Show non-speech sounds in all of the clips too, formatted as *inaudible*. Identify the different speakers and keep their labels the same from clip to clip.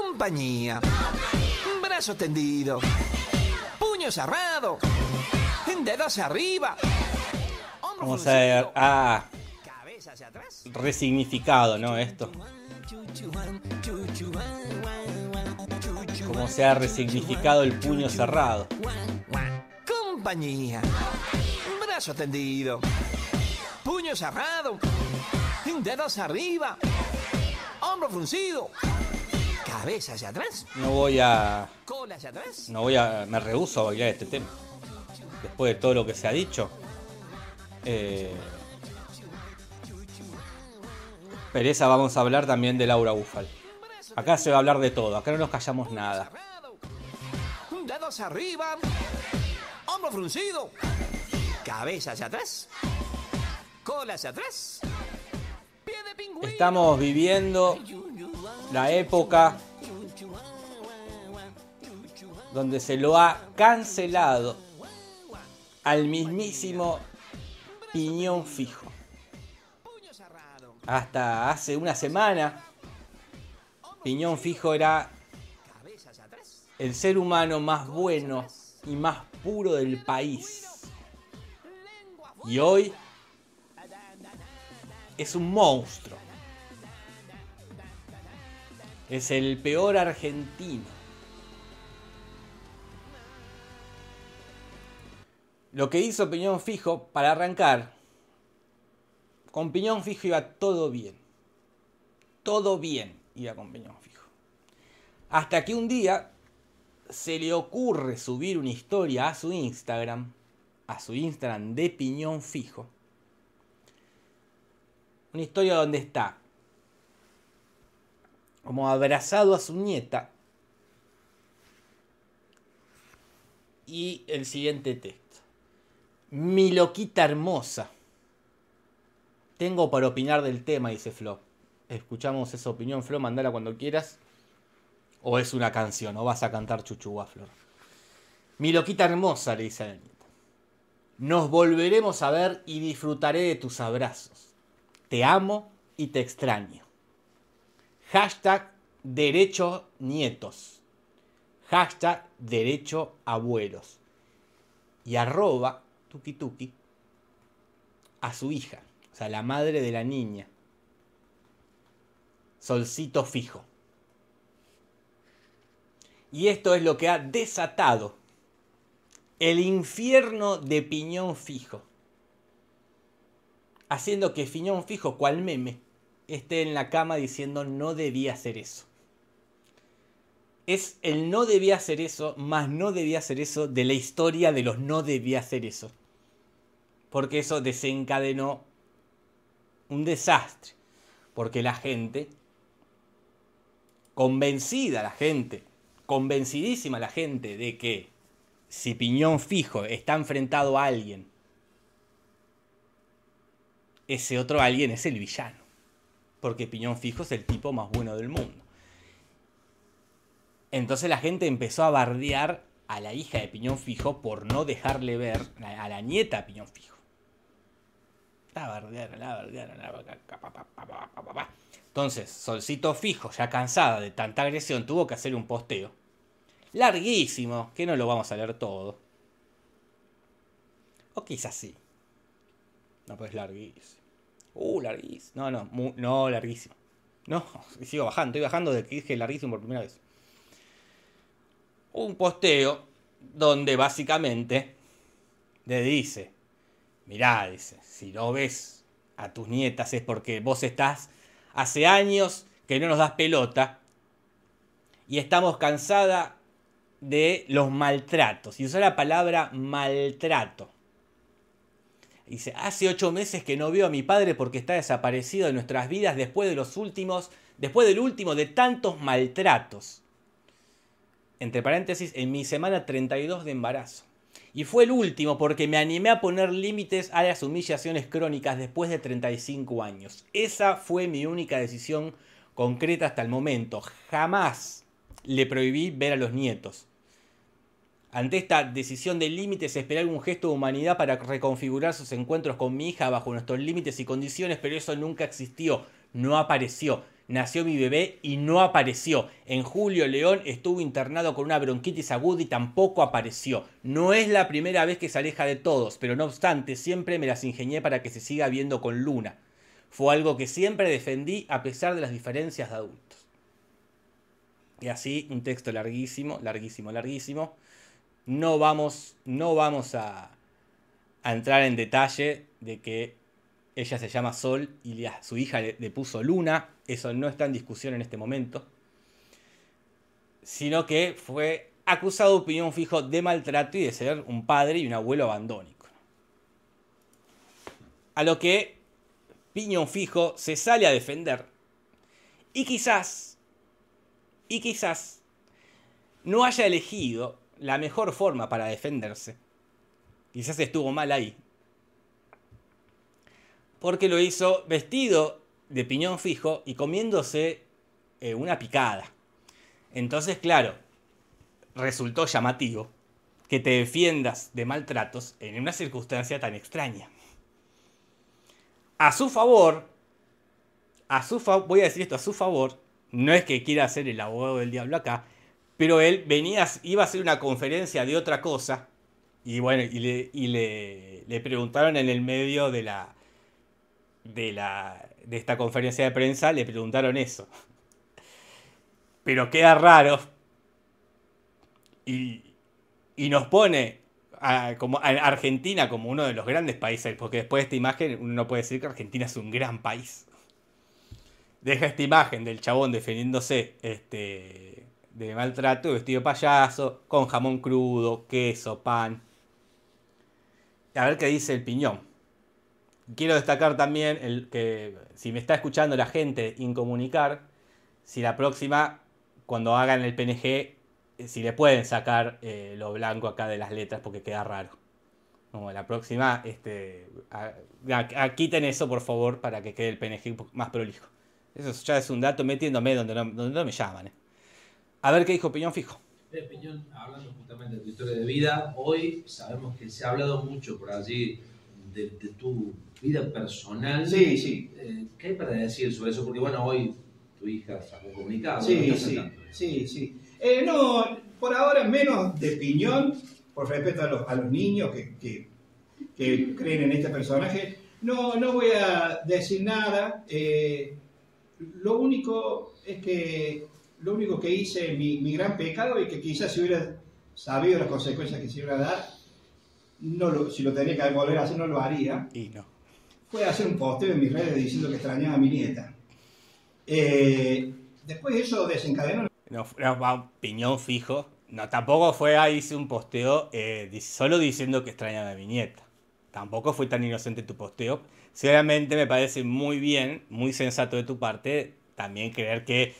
Speaker 1: Compañía. Brazo tendido. Puño cerrado. Dedos arriba.
Speaker 2: Vamos a ver. Ah. Resignificado, ¿no? Esto. Como se ha resignificado el puño cerrado compañía. Brazo tendido.
Speaker 1: Puño cerrado. Dedos arriba. Hombro fruncido. Cabeza hacia atrás. No voy a. Cola hacia atrás. No
Speaker 2: voy a. Me rehúso a bailar este tema. Después de todo lo que se ha dicho. Eh, pereza vamos a hablar también de Laura Bufal. Acá se va a hablar de todo, acá no nos callamos nada.
Speaker 1: Dedos arriba, Hombro fruncido. Cabeza hacia atrás. Cola hacia atrás.
Speaker 2: Pie de pingüino. Estamos viviendo la época donde se lo ha cancelado al mismísimo piñón fijo. Hasta hace una semana, piñón fijo era el ser humano más bueno y más puro del país. Y hoy es un monstruo. Es el peor argentino. Lo que hizo Piñón Fijo para arrancar. Con Piñón Fijo iba todo bien. Todo bien iba con Piñón Fijo. Hasta que un día se le ocurre subir una historia a su Instagram, a su Instagram de piñón fijo. Una historia donde está como abrazado a su nieta. Y el siguiente texto. Mi loquita hermosa. Tengo para opinar del tema, dice Flo. Escuchamos esa opinión, Flo, mandala cuando quieras o es una canción, o vas a cantar Chuchuá, Flor. Mi loquita hermosa, le dice a la Nos volveremos a ver y disfrutaré de tus abrazos. Te amo y te extraño. Hashtag derecho nietos. Hashtag derecho abuelos. Y arroba tuki tuki a su hija, o sea, la madre de la niña. Solcito fijo. Y esto es lo que ha desatado el infierno de piñón fijo. Haciendo que piñón fijo, cual meme, esté en la cama diciendo no debía hacer eso. Es el no debía hacer eso más no debía hacer eso de la historia de los no debía hacer eso. Porque eso desencadenó un desastre. Porque la gente, convencida la gente convencidísima la gente de que si Piñón Fijo está enfrentado a alguien, ese otro alguien es el villano. Porque Piñón Fijo es el tipo más bueno del mundo. Entonces la gente empezó a bardear a la hija de Piñón Fijo por no dejarle ver a la nieta de Piñón Fijo. Entonces, Solcito Fijo, ya cansada de tanta agresión, tuvo que hacer un posteo larguísimo, que no lo vamos a leer todo. O quizás sí. No, pues larguísimo. Uh, larguísimo. No, no, no, larguísimo. No, *laughs* sigo bajando, estoy bajando de que dije larguísimo por primera vez. Un posteo donde básicamente le dice, mirá, dice, si no ves a tus nietas es porque vos estás hace años que no nos das pelota y estamos cansada de los maltratos. Y usar la palabra maltrato. Dice, hace ocho meses que no veo a mi padre porque está desaparecido de nuestras vidas después de los últimos, después del último de tantos maltratos. Entre paréntesis, en mi semana 32 de embarazo. Y fue el último porque me animé a poner límites a las humillaciones crónicas después de 35 años. Esa fue mi única decisión concreta hasta el momento. Jamás le prohibí ver a los nietos. Ante esta decisión de límites, esperé algún gesto de humanidad para reconfigurar sus encuentros con mi hija bajo nuestros límites y condiciones, pero eso nunca existió, no apareció. Nació mi bebé y no apareció. En julio León estuvo internado con una bronquitis aguda y tampoco apareció. No es la primera vez que se aleja de todos, pero no obstante, siempre me las ingenié para que se siga viendo con Luna. Fue algo que siempre defendí a pesar de las diferencias de adultos. Y así, un texto larguísimo, larguísimo, larguísimo no vamos, no vamos a, entrar en detalle de que ella se llama Sol y a su hija le, puso Luna. Eso no está en discusión en este momento. Sino que fue acusado Piñón fijo de maltrato y de ser un padre y un abuelo abandónico. A lo que Piñón Fijo se sale a defender. Y quizás, y quizás, no haya elegido la mejor forma para defenderse. Quizás estuvo mal ahí. Porque lo hizo vestido de piñón fijo y comiéndose eh, una picada. Entonces, claro, resultó llamativo que te defiendas de maltratos en una circunstancia tan extraña. A su favor, a su voy a decir esto a su favor, no es que quiera ser el abogado del diablo acá, pero él iba a hacer una conferencia de otra cosa, y bueno, y le, preguntaron en el medio de la, de la de esta conferencia de prensa, le preguntaron eso. Pero queda raro. Y, nos pone a, como, Argentina como uno de los grandes países, porque después de esta imagen uno puede decir que Argentina es un gran país. Deja esta imagen del chabón defendiéndose este, de maltrato vestido payaso, con jamón crudo, queso, pan. A ver qué dice el piñón. Quiero destacar también el que si me está escuchando la gente incomunicar, si la próxima, cuando hagan el PNG, eh, si le pueden sacar eh, lo blanco acá de las letras porque queda raro. Como la próxima, este, quiten eso por favor para que quede el PNG más prolijo. Eso ya es un dato metiéndome donde no, donde no me llaman. Eh. A ver qué dijo Piñón Fijo. Piñón, hablando justamente de tu historia de vida, hoy sabemos que se ha hablado
Speaker 1: mucho por allí de, tu vida personal. Sí, sí.
Speaker 2: Eh, ¿Qué hay para decir
Speaker 1: sobre eso? Porque bueno, hoy tu hija sacó comunicado. Sí, sí, sí, sí, eh, no, por ahora menos de Piñón, por respeto a los, niños que, que, creen en este personaje. No, no voy a decir nada. Eh, lo único es que lo único que hice, mi, gran pecado, y que quizás si hubiera sabido las consecuencias que se iban a dar, no lo, si lo tenía que volver a hacer, no lo haría. Y no. Fue hacer un posteo en mis redes diciendo que extrañaba a mi nieta. Eh, después eso desencadenó.
Speaker 2: No, un piñón fijo. No, tampoco fue ahí hice un posteo eh, solo diciendo que extrañaba a mi nieta. Tampoco fue tan inocente tu posteo. Sinceramente me parece muy bien, muy sensato de tu parte también creer que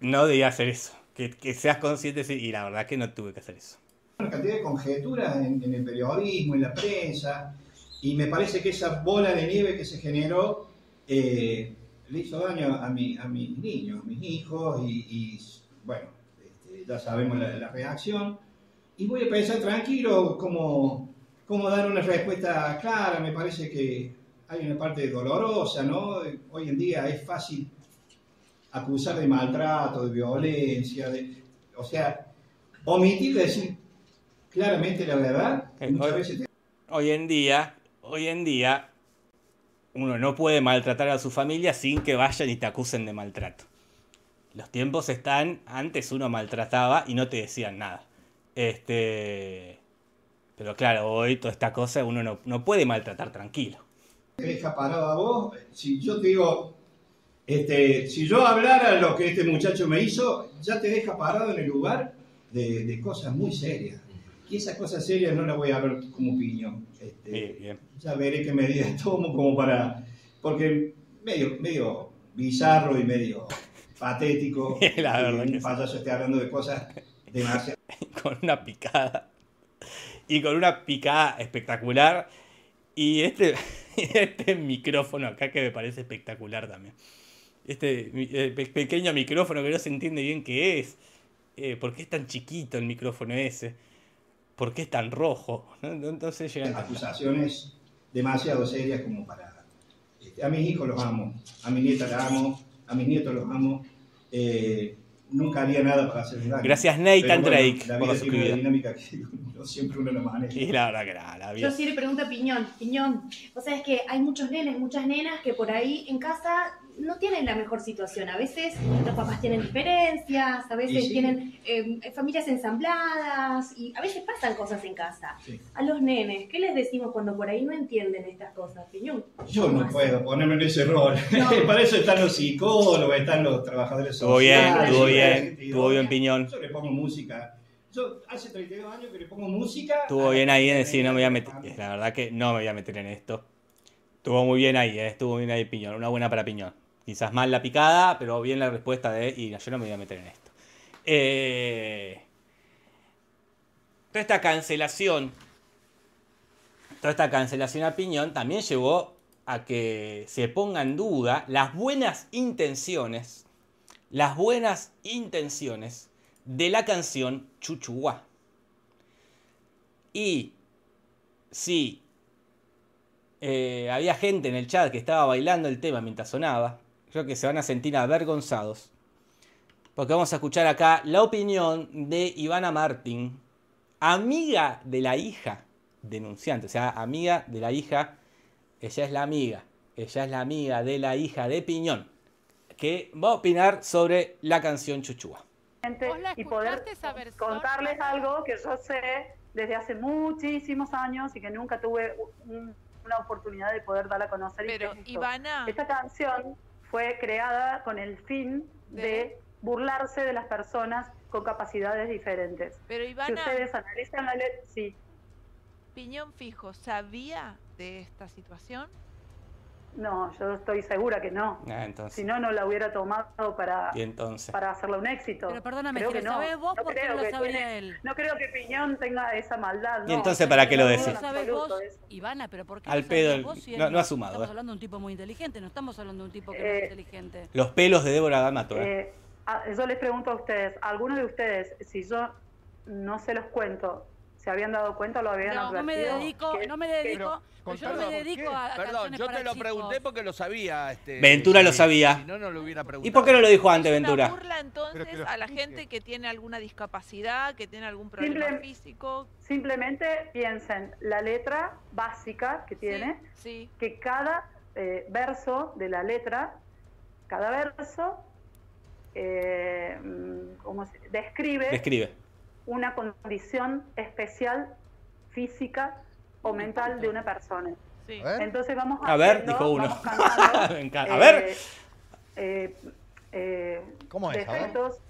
Speaker 2: no debía hacer eso. Que, seas consciente, y la verdad que no tuve que hacer eso.
Speaker 1: Una cantidad de conjeturas en, el periodismo, en la prensa, y me parece que esa bola de nieve que se generó eh, le hizo daño a, mi, a mis niños, a mis hijos, y, bueno, este, ya sabemos la, reacción. Y voy a pensar tranquilo como cómo dar una respuesta clara. Me parece que hay una parte dolorosa, ¿no? Hoy en día es fácil Acusar de maltrato, de violencia, de, o sea, omitir decir claramente la verdad.
Speaker 2: hoy, en día, hoy en día, uno no puede maltratar a su familia sin que vayan y te acusen de maltrato. Los tiempos están, antes uno maltrataba y no te decían nada. Este, pero claro, hoy toda esta cosa uno no, puede maltratar tranquilo.
Speaker 1: Deja parado a vos, si yo te digo, este, si yo hablara lo que este muchacho me hizo, ya te deja parado en el lugar de, cosas muy serias. Y esas cosas serias no las voy a ver como piñón.
Speaker 2: Este,
Speaker 1: ya veré qué medidas *laughs* tomo como para... Porque medio, medio bizarro y medio patético. *laughs* La verdad que payaso esté
Speaker 2: hablando de cosas demasiado... *laughs* con una picada. Y con una picada espectacular. Y este, este micrófono acá que me parece espectacular también este eh, pequeño micrófono que no se entiende bien qué es. Eh, ¿Por qué es tan chiquito el micrófono ese? ¿Por qué es tan rojo? entonces acusaciones
Speaker 1: demasiado serias como para... Este, a mis hijos los amo, a mi nieta la amo, a mis nietos los amo. Eh, nunca haría nada para hacer daño. Gracias Nathan Drake la vida por tiene una dinámica que *laughs* siempre uno lo maneja.
Speaker 2: Y la verdad que la vida. Yo sí le
Speaker 3: pregunto a Piñón, Piñón, sea es que hay muchos nenes, muchas nenas que por ahí en casa no tienen la mejor situación. A veces los papás tienen diferencias, a veces tienen eh, eh, familias ensambladas y a veces pasan cosas en casa. A los nenes, ¿qué les decimos cuando por ahí no entienden estas cosas? Piñón? Yo
Speaker 1: no puedo ponerme en ese rol. *laughs* Para eso están los psicólogos, están los trabajadores sociales. Estuvo bien, estuvo
Speaker 2: bien, estuvo bien, Piñón. Yo le pongo música.
Speaker 1: Yo hace 32 años que le pongo música.
Speaker 2: Estuvo bien ahí en decir, no me voy a meter. Ah. La verdad que no me voy a meter en esto. Estuvo muy bien ahí, eh, estuvo bien ahí Piñón. Una buena para Piñón. Quizás mal la picada, pero bien la respuesta de, y yo no me voy a meter en esto. Eh, toda esta cancelación, toda esta cancelación a piñón también llevó a que se ponga en duda las buenas intenciones, las buenas intenciones de la canción Chuchuá. Y si eh, había gente en el chat que estaba bailando el tema mientras sonaba, creo que se van a sentir avergonzados. Porque vamos a escuchar acá la opinión de Ivana Martín, amiga de la hija denunciante, o sea, amiga de la hija, ella es la amiga, ella es la amiga de la hija de Piñón, que va a opinar sobre la canción Chuchúa.
Speaker 3: Y poder contarles algo que yo sé desde hace muchísimos años y que nunca tuve una oportunidad de poder dar a conocer. Pero, Ivana... Esta canción fue creada con el fin de, burlarse de las personas con capacidades diferentes. Pero Ivana, ustedes analizan la ley, sí. Piñón Fijo, ¿sabía de esta situación? No, yo estoy segura que no. Ah, si no, no la hubiera tomado para, hacerle para un éxito. Pero perdóname, que lo no. sabés vos, porque ¿por qué no lo sabría él? No creo que Piñón tenga esa maldad. ¿Y entonces para qué lo decís? No sabes vos, Ivana, pero ¿por qué Al pedo, no, ha sumado. Estamos eh. hablando de un tipo muy inteligente, no estamos hablando de un tipo que no es eh, inteligente.
Speaker 2: Los pelos de Débora D'Amato. Eh.
Speaker 3: Ah, yo les pregunto a ustedes, ¿alguno de ustedes, si yo no se los cuento, habían dado cuenta, lo habían no, No me dedico, no me dedico, yo no me dedico a, Perdón, yo te lo pregunté
Speaker 2: porque lo sabía. Este, Ventura lo sabía. Si no, no lo hubiera preguntado. ¿Y por qué no lo dijo antes, Ventura? Es burla
Speaker 3: entonces a la gente que tiene alguna discapacidad, que tiene algún problema físico. Simplemente piensen la letra básica que tiene, que cada eh, verso de la letra, cada verso, eh, mm, describe, describe una condición especial física o mental de una persona. Entonces vamos a ver, dijo uno. *laughs* Eh, eh, eh, a ver. ¿Cómo es? Defectos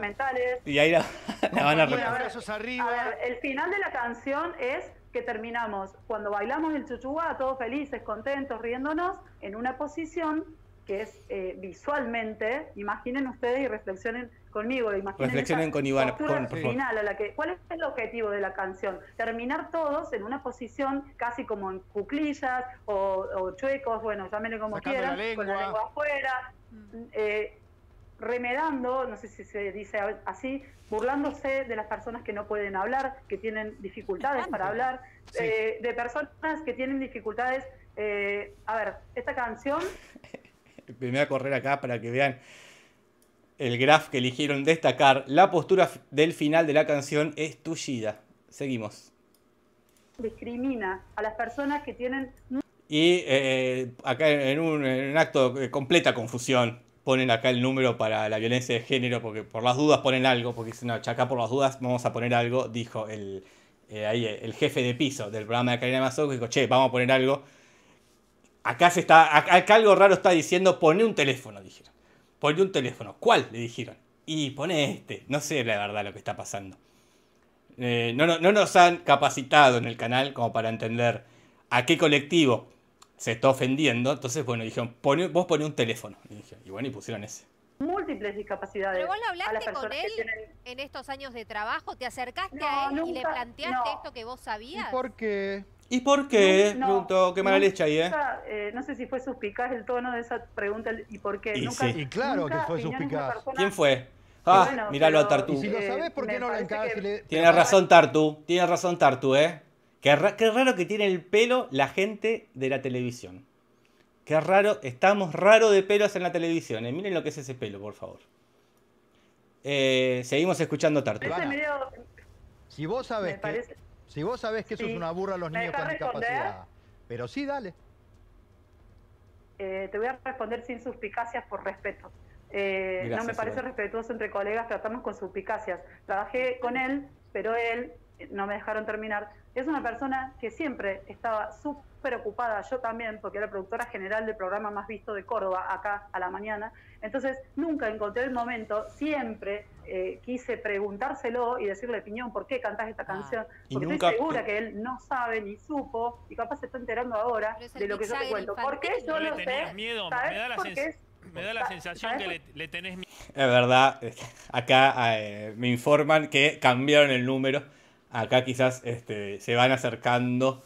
Speaker 3: mentales.
Speaker 2: Y ahí la, van a
Speaker 3: arriba. A ver, el final de la canción es que terminamos cuando bailamos el chuchuá, todos felices, contentos, riéndonos, en una posición que es eh, visualmente, imaginen ustedes y reflexionen conmigo, imaginen reflexionen con Iván, final ¿cuál es el objetivo de la canción? Terminar todos en una posición casi como en cuclillas o, chuecos, bueno, llámenle como quieran, con la lengua afuera, mm. eh, remedando, no sé si se dice así, burlándose de las personas que no pueden hablar, que tienen dificultades para hablar, eh, de personas que tienen dificultades. a ver, esta canción
Speaker 2: me voy a correr acá para que vean el graph que eligieron destacar. La postura del final de la canción es tullida. Seguimos.
Speaker 3: Discrimina a las personas que tienen...
Speaker 2: Y eh, acá en un, acto de completa confusión ponen acá el número para la violencia de género, porque por las dudas ponen algo, porque dicen, no, acá por las dudas vamos a poner algo, dijo el, eh, ahí, el jefe de piso del programa de Karina que dijo, che, vamos a poner algo acá, se está, acá algo raro está diciendo, poné un teléfono, dijeron. Poné un teléfono. ¿Cuál? Le dijeron. Y pone este. No sé la verdad lo que está pasando. Eh, no, nos han capacitado en el canal como para entender a qué colectivo se está ofendiendo. Entonces, bueno, dijeron, vos poné un teléfono. Y, bueno, y pusieron ese.
Speaker 3: Múltiples discapacidades. Pero vos lo hablaste con él en estos años de trabajo, te acercaste a él y le planteaste esto que vos sabías. ¿Y ¿Por
Speaker 2: qué? ¿Y por qué? No, Preguntó, qué mala leche ahí, ¿eh?
Speaker 3: ¿eh? No sé si fue suspicaz el tono de esa pregunta, ¿y por qué? sí. claro que fue suspicaz. ¿Quién fue? Ah, míralo a Tartu. Eh, si lo sabes, ¿por qué no lo encargas? Tiene razón
Speaker 2: Tartu, Tienes razón Tartu, ¿eh? Qué, raro que tiene el pelo la gente de la televisión. Qué raro, estamos raro de pelos en la televisión. ¿eh? Miren lo que es ese pelo, por favor. seguimos escuchando Tartu. Este si vos sabés que si vos sabés que eso es una burra a los niños con discapacidad. Pero sí, dale.
Speaker 3: Eh, te voy a responder sin suspicacias por respeto. Eh, no me parece respetuoso entre colegas tratarnos con suspicacias. Trabajé con él, pero él, no me dejaron terminar, es una persona que siempre estaba súper preocupada yo también, porque era productora general del programa más visto de Córdoba, acá a la mañana. Entonces nunca encontré el momento, siempre eh, quise preguntárselo y decirle, Piñón, ¿por qué cantás esta ah. canción? Porque estoy segura que él no sabe ni supo y capaz se está enterando ahora de lo que yo te cuento. ¿Por yo lo sé?
Speaker 2: Me da la sensación que le, tenés miedo. Es verdad, acá eh, me informan que cambiaron el número. Acá quizás este, se van acercando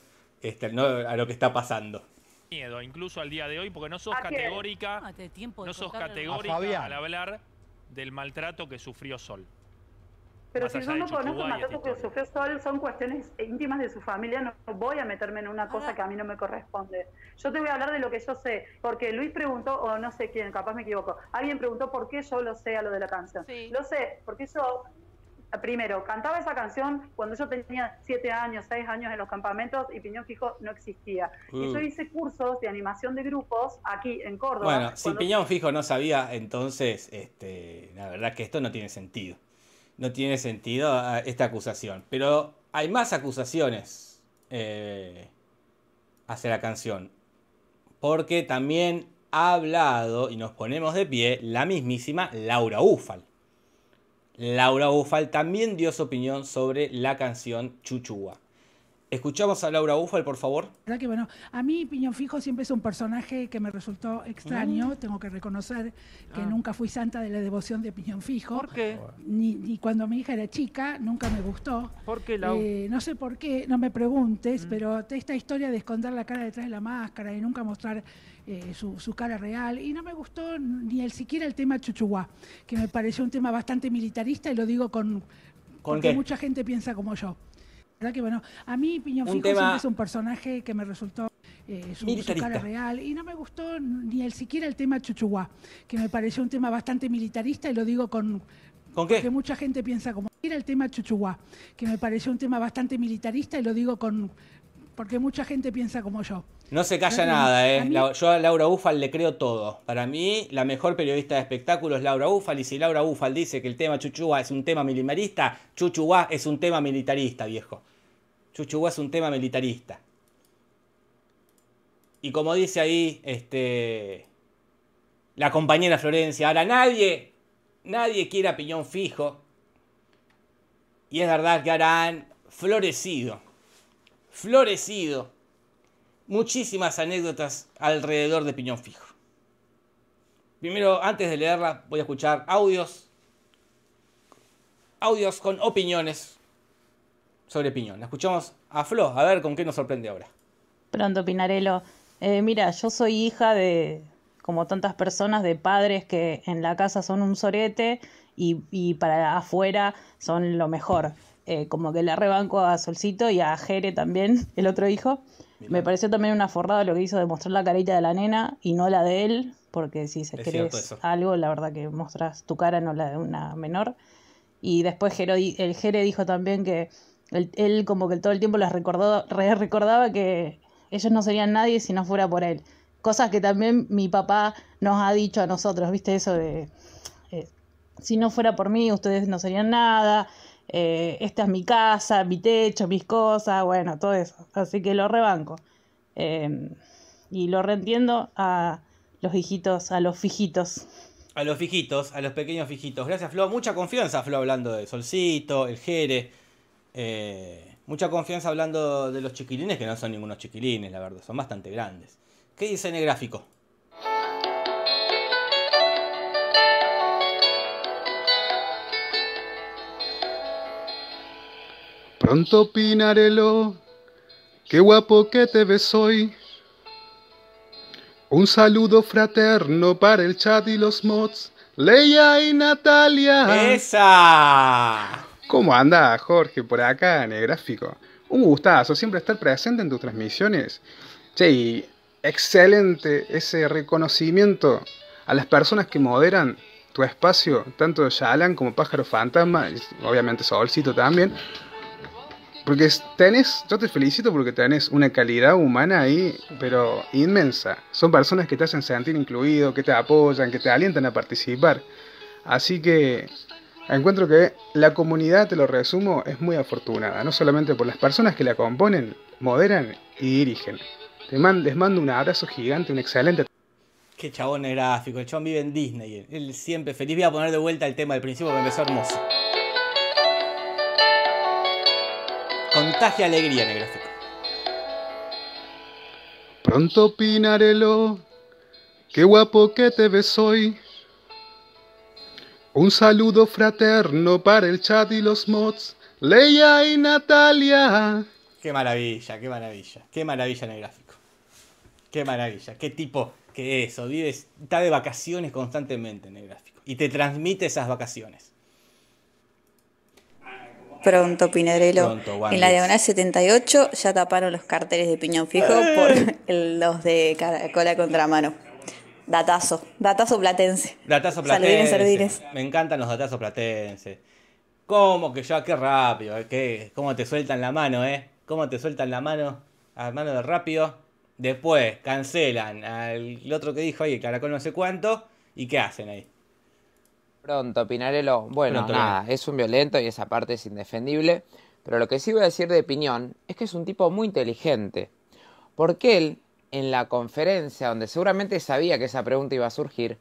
Speaker 2: este, a lo que está pasando. Miedo, incluso al día de hoy, porque no sos categórica, ah, no sos categórica al hablar del maltrato que sufrió Sol. Pero si yo no conozco el maltrato que
Speaker 3: sufrió Sol, son cuestiones íntimas de su familia, no voy a meterme en una cosa que a mí no me corresponde. Yo te voy a hablar de lo que yo sé, porque Luis preguntó, o no sé quién, capaz me equivoco, alguien preguntó por qué yo lo sé a lo de la canción. Lo sé, porque yo primero, cantaba esa canción cuando yo tenía 7 años, 6 años en los campamentos y Piñón Fijo no existía. Y yo uh. hice cursos de animación de grupos aquí en Córdoba.
Speaker 1: Bueno, si Piñón
Speaker 2: Fijo no sabía, entonces este, la verdad que esto no tiene sentido. No tiene sentido ah, esta acusación. Pero hay más acusaciones eh, hacia la canción. Porque también ha hablado, y nos ponemos de pie, la mismísima Laura Ufal. Laura Bufal también dio su opinión sobre la canción Chuchua. Escuchamos a Laura Ufal, por favor.
Speaker 4: que bueno? A mí Piñón Fijo siempre es un personaje que me resultó extraño. Mm. Tengo que reconocer que ah. nunca fui santa de la devoción de Piñón Fijo. ¿Por qué? Ni, cuando mi hija era chica, nunca me gustó. ¿Por qué, eh, no sé por qué, no me preguntes, mm. pero esta historia de esconder la cara detrás de la máscara y nunca mostrar eh, su, cara real. Y no me gustó ni el, siquiera el tema Chuchuá, que me pareció un tema bastante militarista y lo digo con... ¿Con porque mucha gente piensa como yo que bueno, a mí Piñón Fijo siempre es un personaje que me resultó eh, su, real y no me gustó ni el, siquiera el tema Chuchuá, que me pareció un tema bastante militarista y lo digo con... ¿Con qué? Porque mucha gente piensa como era el tema Chuchuá, que me pareció un tema bastante militarista y lo digo con... Porque mucha gente piensa como yo.
Speaker 2: No se calla nada, eh. Yo a Laura Ufal le creo todo. Para mí, la mejor periodista de espectáculos es Laura Ufal. Y si Laura Ufal dice que el tema Chuchuá es un tema militarista, Chuchuá es un tema militarista, viejo. Chuchuá es un tema militarista. Y como dice ahí este, la compañera Florencia, ahora nadie, nadie quiere opinión piñón fijo. Y es verdad que ahora han florecido, florecido muchísimas anécdotas alrededor de Piñón Fijo. Primero, antes de leerla, voy a escuchar audios, audios con opiniones sobre Piñón. escuchamos a Flo, a ver con qué nos sorprende ahora.
Speaker 3: Pronto, Pinarello. Eh, mira, yo soy hija de, como tantas personas, de padres que en la casa son un sorete y, y para afuera son lo mejor. Eh, como que le rebanco a Solcito y a Jere también, *laughs* el otro hijo. Me pareció también una forrada lo que hizo de mostrar la carita de la nena y no la de él, porque si se es algo, la verdad que mostras tu cara, no la de una menor. Y después el Jere dijo también que él, como que todo el tiempo les recordó, recordaba que ellos no serían nadie si no fuera por él. Cosas que también mi papá nos ha dicho a nosotros, ¿viste? Eso de, eh, si no fuera por mí, ustedes no serían nada, eh, esta es mi casa, mi techo, mis cosas, bueno, todo eso. Así que lo rebanco. Em, y lo reentiendo a los hijitos, a los fijitos.
Speaker 2: A los fijitos, a los pequeños fijitos. Gracias, Flo. Mucha confianza, Flo, hablando de Solcito, el Jere. Eh, mucha confianza hablando de los chiquilines, que no son ningunos chiquilines, la verdad, son bastante grandes. ¿Qué dice en el gráfico?
Speaker 5: Pronto Pinarelo, qué guapo que te ves hoy. Un saludo fraterno para el chat y los mods. Leia y Natalia. ¡Esa! ¿Cómo anda Jorge por acá en el gráfico? Un gustazo siempre estar presente en tus transmisiones. Che, excelente ese reconocimiento a las personas que moderan tu espacio, tanto Shalan como Pájaro Fantasma, y obviamente Solcito también. Porque tenés, yo te felicito porque tenés una calidad humana ahí, pero inmensa. Son personas que te hacen sentir incluido, que te apoyan, que te alientan a participar. Así que encuentro que la comunidad, te lo resumo, es muy afortunada, no solamente por las personas que la componen, moderan y dirigen. Te les mando un abrazo gigante, un excelente...
Speaker 2: Qué chabón gráfico, el chabón vive en Disney. Él siempre feliz. Voy a poner de vuelta el tema del principio que empezó hermoso. Contagia alegría en el gráfico.
Speaker 5: Pronto Pinarello, qué guapo que te ves hoy. Un saludo fraterno para el chat y los mods. Leia y Natalia.
Speaker 2: Qué maravilla, qué maravilla. Qué maravilla en el gráfico. Qué maravilla. Qué tipo que eso. Vives, está de vacaciones constantemente en el gráfico. Y te transmite esas vacaciones.
Speaker 3: Pronto, Pinedrelo, en la diagonal 78 ya taparon los carteles de piñón fijo eh. por los de Caracola Contramano. Datazo, datazo platense. Datazo platense.
Speaker 2: Me encantan los datazos platenses. ¿Cómo que ya? Ah, qué rápido, eh, ¿Qué? ¿Cómo te sueltan la mano, eh? ¿Cómo te sueltan la mano? A mano de rápido. Después cancelan al otro que dijo, ahí, caracol no sé cuánto. ¿Y qué hacen ahí?
Speaker 4: Pronto, Pinarello. Bueno, nada, es un violento y esa parte es indefendible. Pero lo que sí voy a decir de Piñón es que es un tipo muy inteligente. Porque él, en la conferencia, donde seguramente sabía que esa pregunta iba a surgir,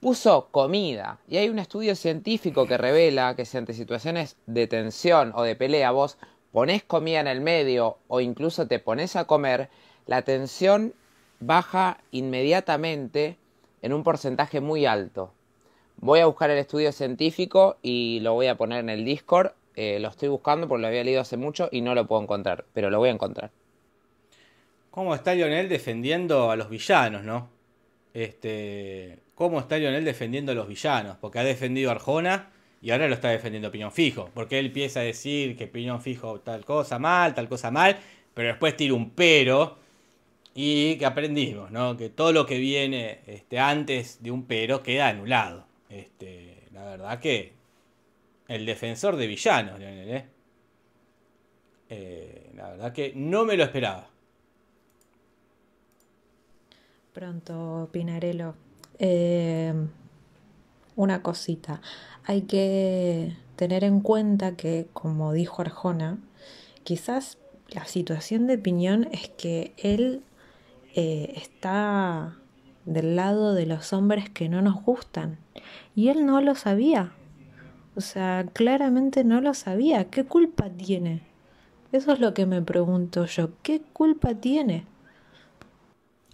Speaker 4: puso comida. Y hay un estudio científico que revela que si ante situaciones de tensión o de pelea vos pones comida en el medio o incluso te pones a comer, la tensión baja inmediatamente en un porcentaje muy alto. Voy a buscar el estudio científico y lo voy a poner en el Discord. Eh, lo estoy buscando porque lo había leído hace mucho y no lo puedo encontrar, pero lo voy a encontrar.
Speaker 2: ¿Cómo está Lionel defendiendo a los villanos, no? Este, ¿Cómo está Lionel defendiendo a los villanos? Porque ha defendido a Arjona y ahora lo está defendiendo Piñón Fijo. Porque él empieza a decir que Piñón Fijo tal cosa mal, tal cosa mal, pero después tira un pero y que aprendimos, ¿no? Que todo lo que viene este, antes de un pero queda anulado.
Speaker 1: Este,
Speaker 2: la verdad que el defensor de villanos, ¿eh? Eh, la verdad que no me lo esperaba.
Speaker 4: Pronto, Pinarello.
Speaker 2: Eh, una cosita. Hay que tener en cuenta que, como dijo Arjona, quizás la situación de Piñón es que él está del lado de
Speaker 4: los hombres que no nos gustan. Y él no lo sabía. O sea, claramente no lo sabía. ¿Qué culpa tiene? Eso es lo que me pregunto yo. ¿Qué culpa tiene?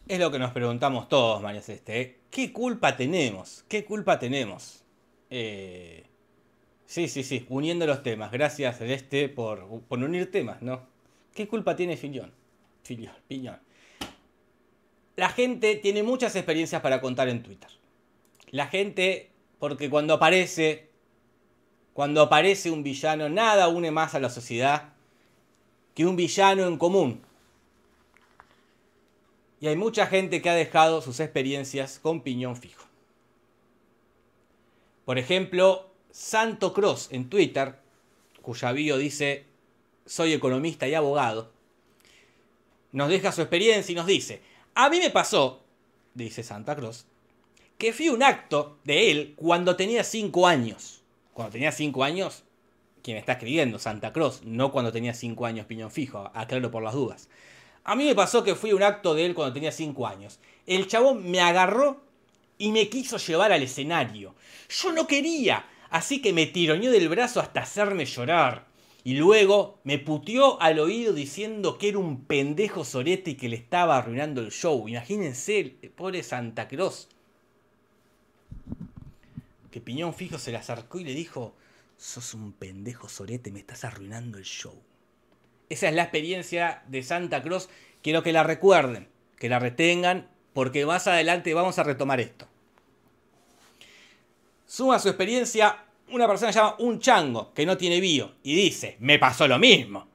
Speaker 2: Es lo que nos preguntamos todos, María Celeste. ¿eh? ¿Qué culpa tenemos? ¿Qué culpa tenemos? Eh, sí, sí, sí, uniendo los temas. Gracias, Celeste, por, por unir temas, ¿no? ¿Qué culpa tiene Filión? Filión, Piñón la gente tiene muchas experiencias para contar en Twitter. La gente, porque cuando aparece, cuando aparece un villano, nada une más a la sociedad que un villano en común. Y hay mucha gente que ha dejado sus experiencias con piñón fijo. Por ejemplo, Santo Cross en Twitter, cuya bio dice soy economista y abogado, nos deja su experiencia y nos dice, a mí me pasó, dice Santa Cruz, que fui un acto de él cuando tenía 5 años. Cuando tenía 5 años, quien está escribiendo, Santa Cruz, no cuando tenía 5 años, piñón fijo, aclaro por las dudas. A mí me pasó que fui un acto de él cuando tenía 5 años. El chabón me agarró y me quiso llevar al escenario. Yo no quería, así que me tironeó del brazo hasta hacerme llorar. Y luego me puteó al oído diciendo que era un pendejo sorete y que le estaba arruinando el show. Imagínense, el pobre Santa Cruz. Que Piñón Fijo se le acercó y le dijo, sos un pendejo sorete, me estás arruinando el show. Esa es la experiencia de Santa Cruz. Quiero que la recuerden, que la retengan, porque más adelante vamos a retomar esto. Suma su experiencia una persona llama un chango que no tiene bio y dice, me pasó lo mismo.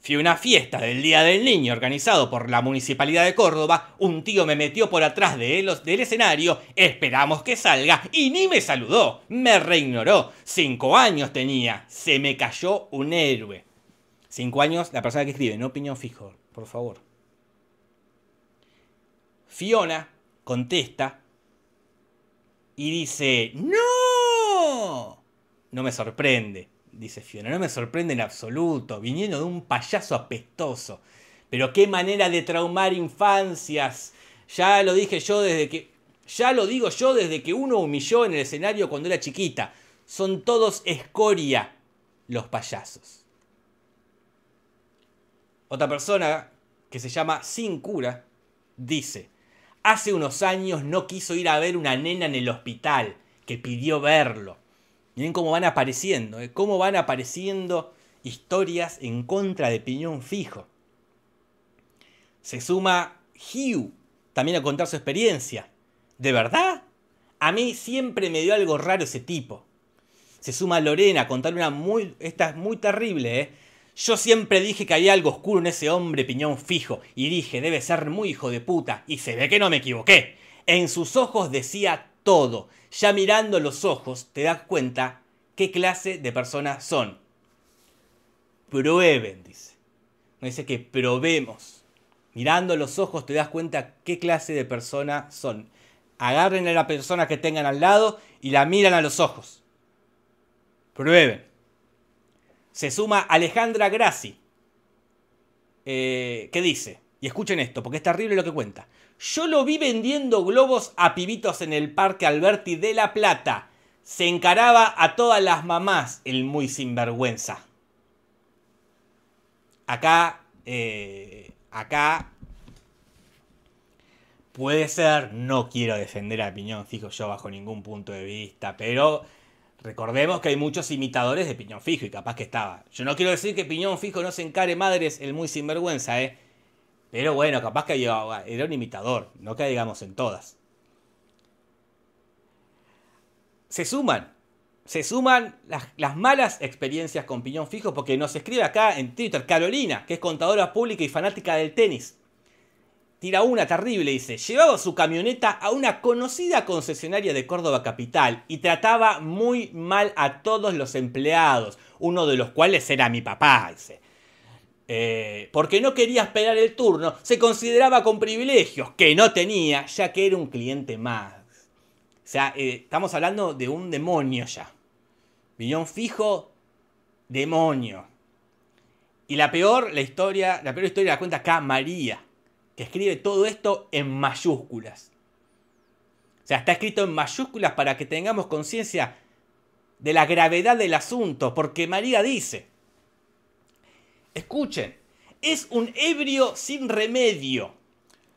Speaker 2: Fui a una fiesta del Día del Niño organizado por la Municipalidad de Córdoba, un tío me metió por atrás de del escenario, esperamos que salga y ni me saludó, me reignoró. Cinco años tenía, se me cayó un héroe. Cinco años, la persona que escribe, no opinión fijo, por favor. Fiona contesta y dice, ¡No! No me sorprende, dice Fiona, no me sorprende en absoluto, viniendo de un payaso apestoso. Pero qué manera de traumar infancias. Ya lo dije yo desde que. Ya lo digo yo desde que uno humilló en el escenario cuando era chiquita. Son todos escoria los payasos. Otra persona que se llama Sin Cura dice: Hace unos años no quiso ir a ver una nena en el hospital que pidió verlo Miren cómo van apareciendo, eh, cómo van apareciendo historias en contra de Piñón Fijo. Se suma Hugh también a contar su experiencia. ¿De verdad? A mí siempre me dio algo raro ese tipo. Se suma Lorena a contar una muy... Esta es muy terrible, ¿eh? Yo siempre dije que había algo oscuro en ese hombre piñón fijo, y dije, debe ser muy hijo de puta, y se ve que no me equivoqué. En sus ojos decía todo. Ya mirando los ojos te das cuenta qué clase de personas son. Prueben, dice. No dice que probemos. Mirando los ojos te das cuenta qué clase de personas son. Agarren a la persona que tengan al lado y la miran a los ojos. Prueben. Se suma Alejandra Grassi, eh, que dice, y escuchen esto, porque es terrible lo que cuenta. Yo lo vi vendiendo globos a pibitos en el Parque Alberti de La Plata. Se encaraba a todas las mamás, el muy sinvergüenza. Acá, eh, acá Puede ser, no quiero defender a Piñón Fijo yo bajo ningún punto de vista, pero recordemos que hay muchos imitadores de Piñón Fijo y capaz que estaba. Yo no quiero decir que Piñón Fijo no se encare madres el muy sinvergüenza, ¿eh? Pero bueno, capaz que era un imitador, no que digamos en todas. Se suman, se suman las, las malas experiencias con piñón fijo porque nos escribe acá en Twitter Carolina, que es contadora pública y fanática del tenis. Tira una terrible, dice, llevaba su camioneta a una conocida concesionaria de Córdoba Capital y trataba muy mal a todos los empleados, uno de los cuales era mi papá, dice. Eh, porque no quería esperar el turno, se consideraba con privilegios que no tenía, ya que era un cliente más. O sea, eh, estamos hablando de un demonio ya. Millón fijo, demonio. Y la peor, la historia, la peor historia la cuenta acá María, que escribe todo esto en mayúsculas. O sea, está escrito en mayúsculas para que tengamos conciencia de la gravedad del asunto, porque María dice, Escuchen, es un ebrio sin remedio.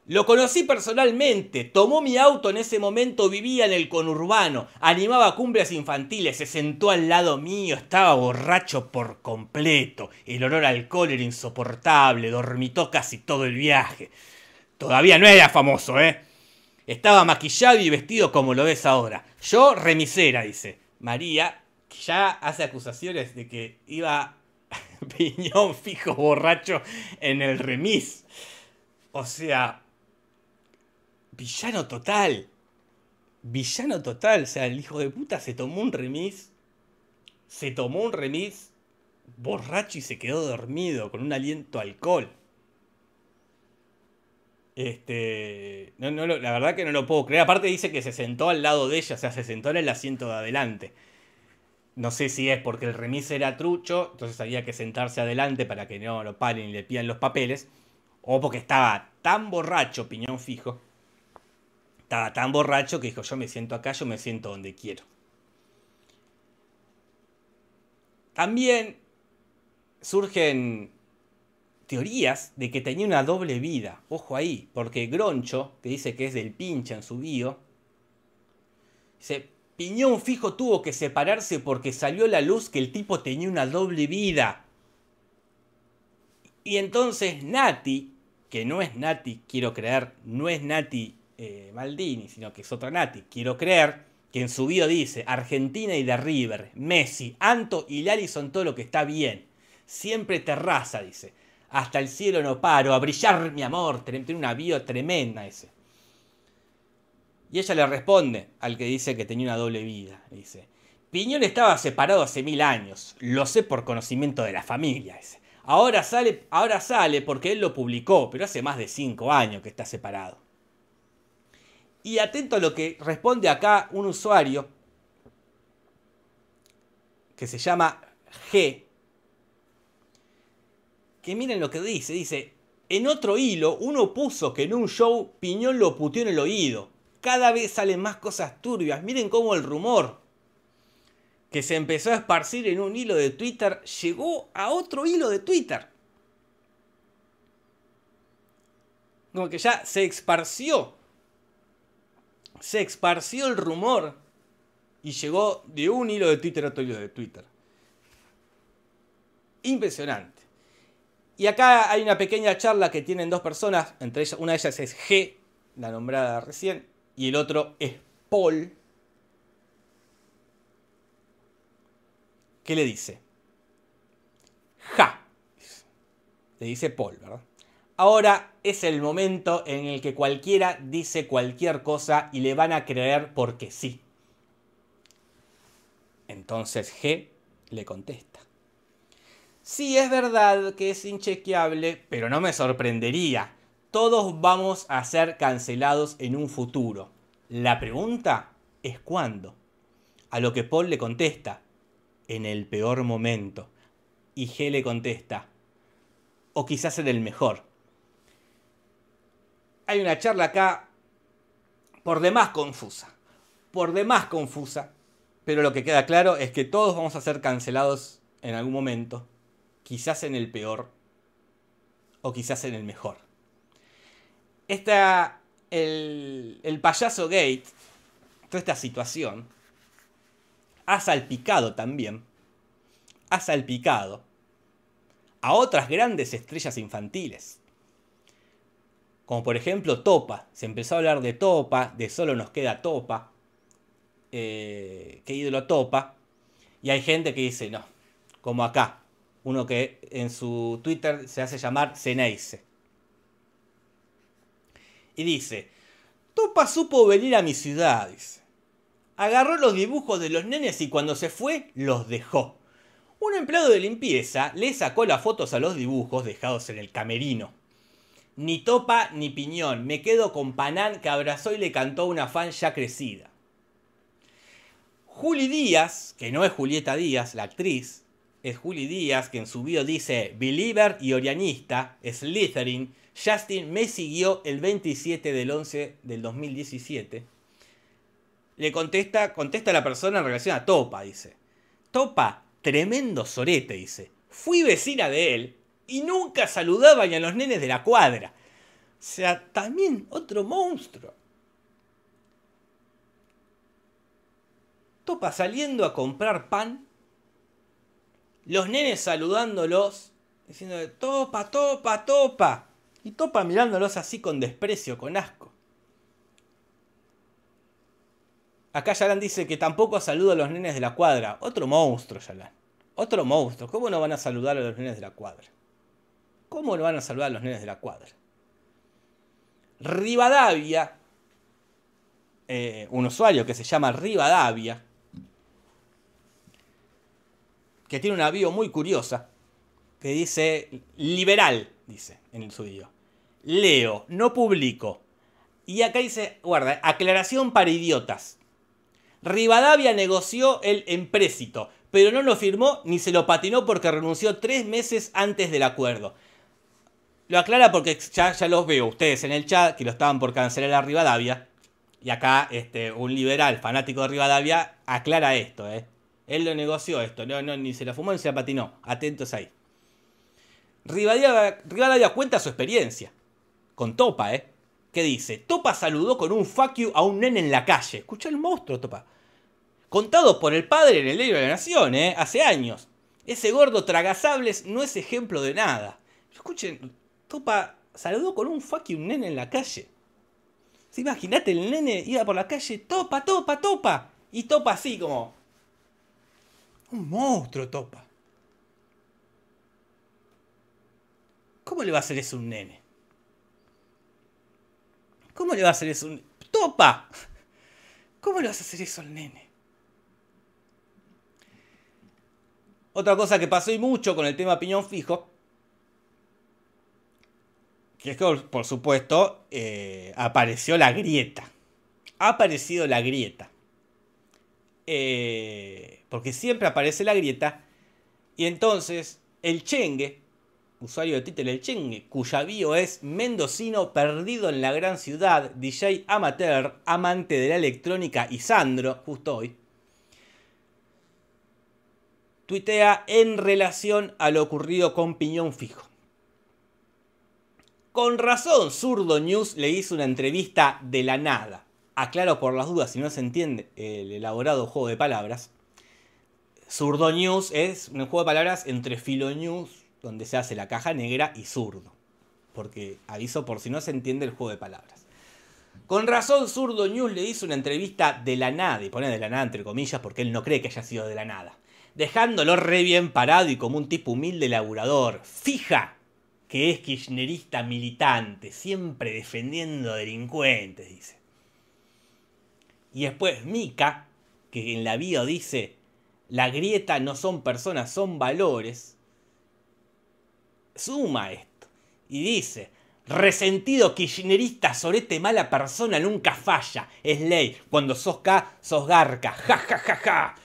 Speaker 2: Lo conocí personalmente, tomó mi auto en ese momento, vivía en el conurbano, animaba cumbres infantiles, se sentó al lado mío, estaba borracho por completo, el olor al alcohol era insoportable, dormitó casi todo el viaje. Todavía no era famoso, ¿eh? Estaba maquillado y vestido como lo ves ahora. Yo remisera, dice. María, ya hace acusaciones de que iba *laughs* Piñón fijo borracho en el remis. O sea, villano total. Villano total. O sea, el hijo de puta se tomó un remis. Se tomó un remis borracho y se quedó dormido con un aliento alcohol. Este. No, no, la verdad que no lo puedo creer. Aparte dice que se sentó al lado de ella, o sea, se sentó en el asiento de adelante no sé si es porque el remis era trucho, entonces había que sentarse adelante para que no lo paren y le pidan los papeles, o porque estaba tan borracho, piñón fijo, estaba tan borracho que dijo, yo me siento acá, yo me siento donde quiero. También surgen teorías de que tenía una doble vida, ojo ahí, porque Groncho, que dice que es del pinche en su bio, dice, un Fijo tuvo que separarse porque salió la luz que el tipo tenía una doble vida. Y entonces Nati, que no es Nati, quiero creer, no es Nati eh, Maldini, sino que es otra Nati, quiero creer, que en su bio dice Argentina y de River, Messi, Anto y Lali son todo lo que está bien. Siempre terraza, dice. Hasta el cielo no paro, a brillar mi amor. Tiene una bio tremenda ese. Y ella le responde al que dice que tenía una doble vida. Dice, Piñón estaba separado hace mil años, lo sé por conocimiento de la familia. Ahora sale, ahora sale porque él lo publicó, pero hace más de cinco años que está separado. Y atento a lo que responde acá un usuario que se llama G. Que miren lo que dice. Dice, en otro hilo, uno puso que en un show Piñón lo putió en el oído cada vez salen más cosas turbias. Miren cómo el rumor que se empezó a esparcir en un hilo de Twitter llegó a otro hilo de Twitter. Como que ya se esparció. Se esparció el rumor y llegó de un hilo de Twitter a otro hilo de Twitter. Impresionante. Y acá hay una pequeña charla que tienen dos personas, entre ellas, una de ellas es G, la nombrada recién, y el otro es Paul, ¿qué le dice? Ja, le dice Paul, ¿verdad? Ahora es el momento en el que cualquiera dice cualquier cosa y le van a creer porque sí. Entonces G le contesta. Sí, es verdad que es inchequeable, pero no me sorprendería todos vamos a ser cancelados en un futuro. La pregunta es cuándo. A lo que Paul le contesta, en el peor momento. Y G le contesta, o quizás en el mejor. Hay una charla acá por demás confusa, por demás confusa, pero lo que queda claro es que todos vamos a ser cancelados en algún momento, quizás en el peor o quizás en el mejor el, payaso Gate, toda esta situación, ha salpicado también, ha salpicado a otras grandes estrellas infantiles. Como por ejemplo Topa. Se empezó a hablar de Topa, de solo nos queda Topa. Eh, que ídolo Topa. Y hay gente que dice, no, como acá. Uno que en su Twitter se hace llamar Ceneice y dice, Topa supo venir a mi ciudad, Agarró los dibujos de los nenes y cuando se fue los dejó. Un empleado de limpieza le sacó las fotos a los dibujos dejados en el camerino. Ni topa ni piñón, me quedo con Panán que abrazó y le cantó a una fan ya crecida. Juli Díaz, que no es Julieta Díaz, la actriz, es Juli Díaz, que en su bio dice Believer y Orianista, slithering" Justin me siguió el 27 del 11 del 2017. Le contesta, contesta la persona en relación a Topa, dice. Topa, tremendo sorete, dice. Fui vecina de él y nunca saludaba ni a los nenes de la cuadra. O sea, también otro monstruo. Topa saliendo a comprar pan. Los nenes saludándolos, diciendo, topa, topa, topa y Topa mirándolos así con desprecio, con asco. Acá Yalan dice que tampoco saluda a los nenes de la cuadra. Otro monstruo, Yalan. Otro monstruo. ¿Cómo no van a saludar a los nenes de la cuadra? ¿Cómo no van a saludar a los nenes de la cuadra? Rivadavia, eh, un usuario que se llama Rivadavia, que tiene una bio muy curiosa, que dice liberal dice en el suyo. Leo, no publico. Y acá dice, guarda, aclaración para idiotas. Rivadavia negoció el empréstito, pero no lo firmó ni se lo patinó porque renunció tres meses antes del acuerdo. Lo aclara porque ya, los veo ustedes en el chat que lo estaban por cancelar a Rivadavia. Y acá este, un liberal fanático de Rivadavia aclara esto. Eh. Él lo negoció esto, no, ni se lo fumó ni se lo patinó. Atentos ahí. Rivadavia, cuenta su experiencia. Con Topa, ¿eh? Que dice, Topa saludó con un fuck you a un nene en la calle. Escucha el monstruo, Topa. Contado por el padre en el libro de la Nación, ¿eh? Hace años. Ese gordo tragasables no es ejemplo de nada. Escuchen, Topa saludó con un fuck you un nene en la calle. se Imagínate, el nene iba por la calle, topa, topa, topa. Y topa así como... Un monstruo, topa. ¿Cómo le va a hacer eso a un nene? ¿Cómo le va a hacer eso a un... ¡Topa! ¿Cómo le vas a hacer eso al nene? Otra cosa que pasó y mucho con el tema piñón fijo, que es que por supuesto eh, apareció la grieta. Ha aparecido la grieta. Eh, porque siempre aparece la grieta. Y entonces el chengue usuario de Twitter El Chengue, cuya bio es mendocino perdido en la gran ciudad, DJ amateur, amante de la electrónica y Sandro, justo hoy. Tuitea en relación a lo ocurrido con Piñón Fijo. Con razón, Zurdo News le hizo una entrevista de la nada. Aclaro por las dudas si no se entiende el elaborado juego de palabras. Zurdo News es un juego de palabras entre Filo News, donde se hace la caja negra y zurdo. Porque aviso por si no se entiende el juego de palabras. Con razón, Zurdo News le hizo una entrevista de la nada, y pone de la nada entre comillas porque él no cree que haya sido de la nada, dejándolo re bien parado y como un tipo humilde laburador. Fija que es kirchnerista militante, siempre defendiendo delincuentes, dice. Y después Mika, que en la bio dice, la grieta no son personas, son valores, suma esto y dice, resentido kirchnerista, sorete este mala persona, nunca falla, es ley, cuando sos K, sos garca, ja ja ja ja.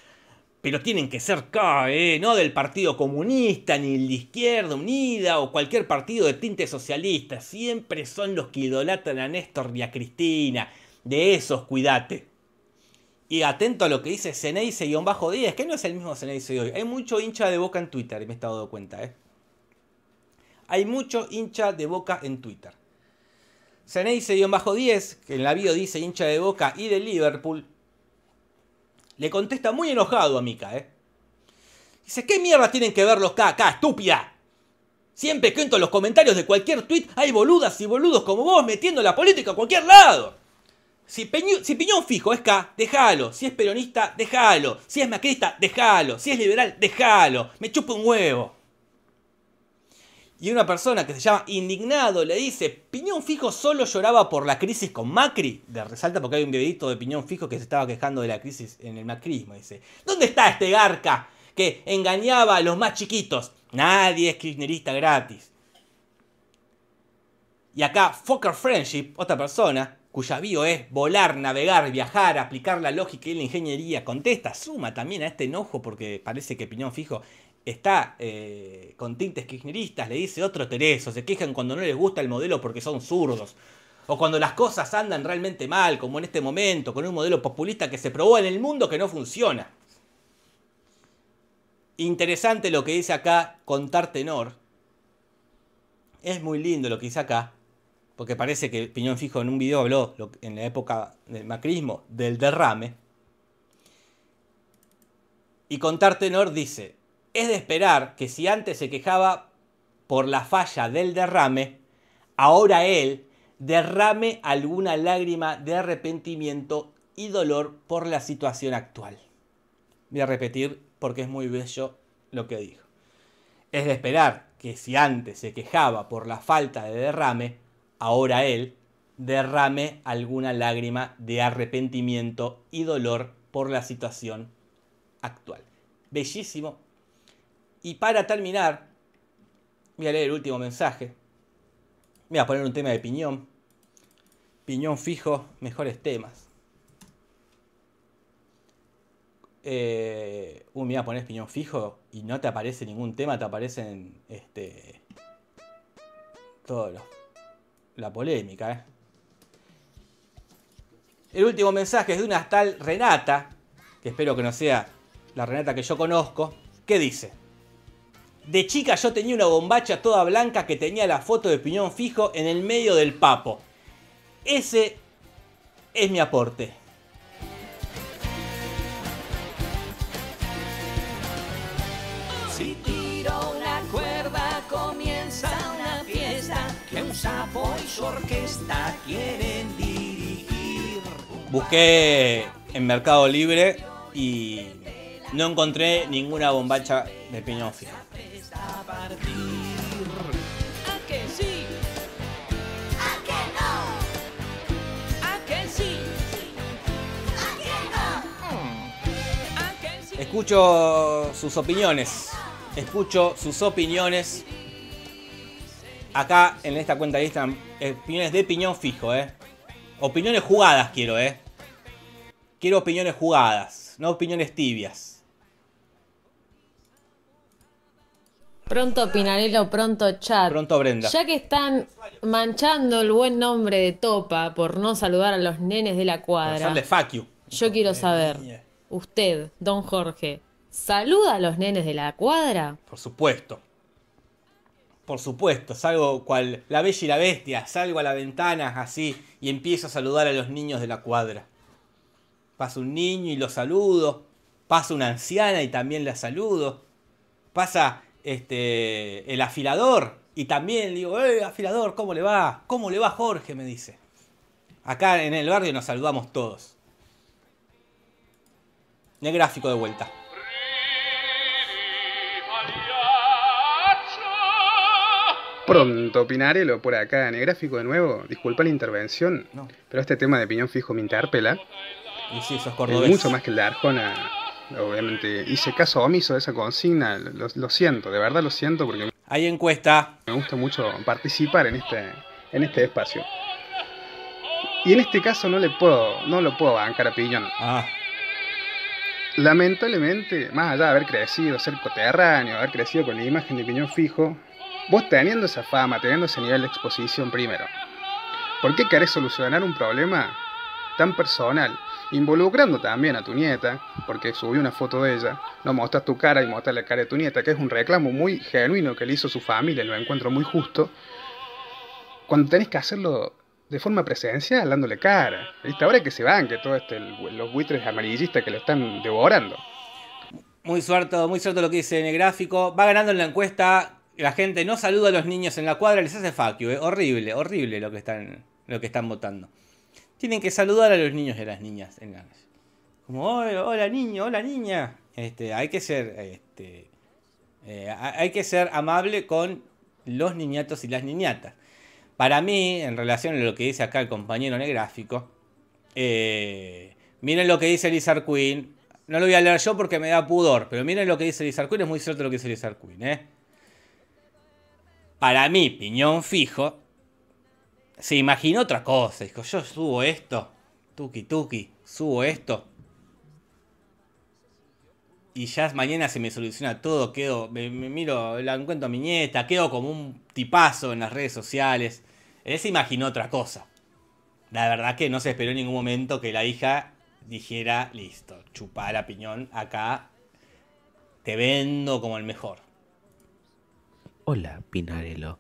Speaker 2: Pero tienen que ser K, eh, no del Partido Comunista, ni de Izquierda Unida o cualquier partido de tinte socialista. Siempre son los que idolatran a Néstor y a Cristina. De esos cuídate. Y atento a lo que dice bajo 10 que no es el mismo Ceneice de hoy. Hay mucho hincha de boca en Twitter, me he estado dando cuenta, ¿eh? hay mucho hincha de boca en Twitter. bajo 10 que en la bio dice hincha de boca y de Liverpool, le contesta muy enojado a Mika, ¿eh? Dice, ¿qué mierda tienen que ver los KK, estúpida? Siempre cuento los comentarios de cualquier tweet hay boludas y boludos como vos metiendo la política a cualquier lado. Si, si Piñón Fijo es K, déjalo. Si es peronista, déjalo. Si es macrista, déjalo. Si es liberal, déjalo. Me chupa un huevo. Y una persona que se llama Indignado le dice, Piñón Fijo solo lloraba por la crisis con Macri. De resalta porque hay un videito de Piñón Fijo que se estaba quejando de la crisis en el macrismo. Dice, ¿dónde está este garca que engañaba a los más chiquitos? Nadie es kirchnerista gratis. Y acá Fokker Friendship, otra persona, cuya bio es volar, navegar, viajar, aplicar la lógica y la ingeniería, contesta, suma también a este enojo porque parece que Piñón Fijo está eh, con tintes kirchneristas, le dice otro Tereso, se quejan cuando no les gusta el modelo porque son zurdos, o cuando las cosas andan realmente mal, como en este momento, con un modelo populista que se probó en el mundo que no funciona. Interesante lo que dice acá Contar Tenor. Es muy lindo lo que dice acá, porque parece que Piñón Fijo en un video habló en la época del macrismo del derrame. Y Contar Tenor dice, es de esperar que si antes se quejaba por la falla del derrame, ahora él derrame alguna lágrima de arrepentimiento y dolor por la situación actual. Voy a repetir porque es muy bello lo que dijo. Es de esperar que si antes se quejaba por la falta de derrame, ahora él derrame alguna lágrima de arrepentimiento y dolor por la situación actual. Bellísimo, y para terminar, voy a leer el último mensaje. Voy a poner un tema de piñón. Piñón fijo, mejores temas. Eh, me voy mira, pones piñón fijo y no te aparece ningún tema, te aparecen este. Todo la polémica, eh. El último mensaje es de una tal Renata, que espero que no sea la Renata que yo conozco, ¿Qué dice. De chica yo tenía una bombacha toda blanca que tenía la foto de piñón fijo en el medio del papo. Ese es mi aporte. Si
Speaker 4: tiro una cuerda comienza una fiesta que un sapo y su orquesta quieren dirigir.
Speaker 2: Busqué en Mercado Libre y no encontré ninguna bombacha de piñón
Speaker 4: fijo partir. que sí? no? que sí?
Speaker 2: no? Escucho sus opiniones. Escucho sus opiniones. Acá en esta cuenta de opiniones de piñón fijo, ¿eh? Opiniones jugadas quiero, ¿eh? Quiero opiniones jugadas, no opiniones tibias. Pronto Pinarello, pronto chat.
Speaker 3: Pronto Brenda. Ya que están manchando el buen nombre de Topa por no saludar a los nenes de la cuadra. Son de Yo quiero saber, usted, don Jorge, ¿saluda a los nenes de la cuadra?
Speaker 2: Por supuesto. Por supuesto, salgo cual la bella y la bestia, salgo a la ventana así y empiezo a saludar a los niños de la cuadra. Pasa un niño y lo saludo, pasa una anciana y también la saludo, pasa este, el afilador. Y también digo, eh, afilador, ¿cómo le va? ¿Cómo le va Jorge? Me dice. Acá en el barrio nos saludamos todos. El gráfico de vuelta.
Speaker 5: Pronto, lo por acá en el gráfico de nuevo. Disculpa la intervención, pero este tema de piñón fijo me interpela. Y sí, sos cordobés. Es mucho más que el de Arjona obviamente hice caso omiso de esa consigna, lo, siento, de verdad lo siento porque... Hay encuesta. Me gusta mucho participar en este, en este espacio. Y en este caso no le puedo, no lo puedo bancar a piñón Ah. Lamentablemente, más allá de haber crecido, ser coterráneo, haber crecido con la imagen de Piñón fijo, vos teniendo esa fama, teniendo ese nivel de exposición primero, ¿por qué querés solucionar un problema tan personal involucrando también a tu nieta, porque subí una foto de ella, no mostras tu cara y mostras la cara de tu nieta, que es un reclamo muy genuino que le hizo su familia, lo encuentro muy justo, cuando tenés que hacerlo de forma presencial, dándole cara. Ahora que se van, que todos este, los buitres
Speaker 2: amarillistas que lo están devorando. Muy suerte muy cierto lo que dice en el gráfico. Va ganando en la encuesta, la gente no saluda a los niños en la cuadra, les hace fuck eh. Horrible, horrible lo que están, lo que están votando tienen que saludar a los niños y a las niñas en Como, hola, niño, hola niña. Este, hay que ser, este, eh, hay que ser amable con los niñatos y las niñatas. Para mí, en relación a lo que dice acá el compañero en el gráfico, eh, miren lo que dice Lizard Queen. No lo voy a leer yo porque me da pudor, pero miren lo que dice Lizard Queen. Es muy cierto lo que dice Lizard Queen. ¿eh? Para mí, piñón fijo, se imaginó otra cosa. Dijo, yo subo esto, tuki tuki, subo esto. Y ya mañana se me soluciona todo, quedo, me, miro, la encuentro a mi nieta, quedo como un tipazo en las redes sociales. Él se imaginó otra cosa. La verdad que no se esperó en ningún momento que la hija dijera, listo, chupa la piñón, acá te vendo como el mejor. Hola, Pinarello.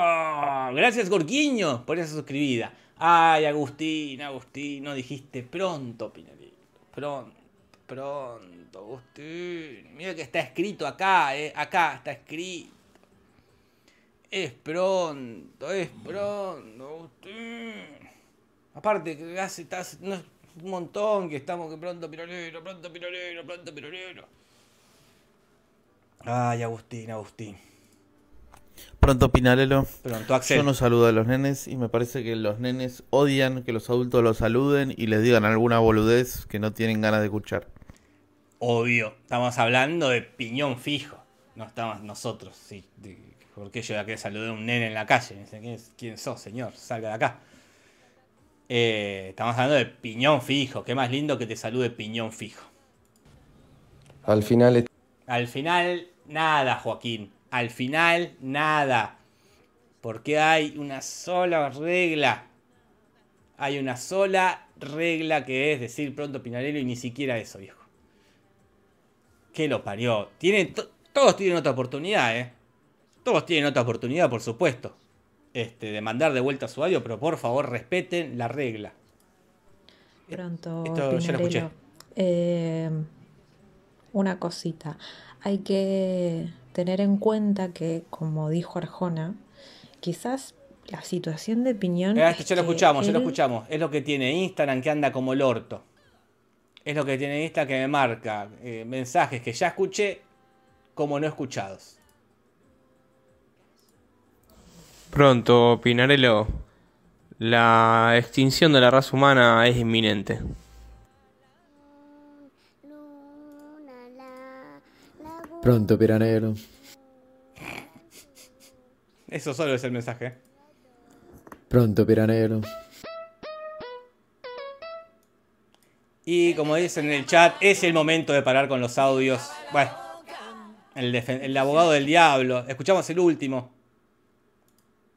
Speaker 2: Ah, gracias Gorquiño por esa suscribida. Ay, Agustín, Agustín, no dijiste pronto, Pinarito. Pronto, pronto, Agustín. Mira que está escrito acá, eh. acá está escrito. Es pronto, es pronto, Agustín. Aparte, que hace, está, un montón que estamos que pronto pirolero, pronto pirolero, pronto pirolero. Ay, Agustín, Agustín. Pronto Pinarelo, Pronto Yo no saludo a los nenes y me parece que los nenes odian que los adultos los saluden y les digan alguna boludez que no tienen ganas de escuchar. Obvio, estamos hablando de piñón fijo. No estamos nosotros, sí. ¿Por qué yo que saludé a un nene en la calle? ¿Quién sos, señor? Salga de acá. Eh, estamos hablando de piñón fijo. Qué más lindo que te salude piñón fijo.
Speaker 5: Al final.
Speaker 2: Al final, nada, Joaquín al final nada. Porque hay una sola regla. Hay una sola regla que es decir pronto Pinarello y ni siquiera eso, viejo. Que lo parió. todos tienen otra oportunidad, ¿eh? Todos tienen otra oportunidad, por supuesto. Este, de mandar de vuelta a su audio, pero por favor respeten la regla.
Speaker 3: Pronto. Esto lo escuché.
Speaker 2: Eh, una cosita hay que tener en cuenta que, como dijo Arjona, quizás la situación de Piñón. es ya lo escuchamos, ya lo escuchamos. Es lo que tiene Instagram que anda como el orto. Es lo que tiene Instagram que me marca. Eh, mensajes que ya escuché como no escuchados.
Speaker 4: Pronto, Pinarello.
Speaker 2: La extinción de la raza humana es inminente.
Speaker 4: Pronto, piranero.
Speaker 2: Eso solo es el mensaje.
Speaker 4: Pronto, piranero.
Speaker 2: Y como dicen en el chat, es el momento de parar con los audios. Bueno, el, el abogado del diablo. Escuchamos el último.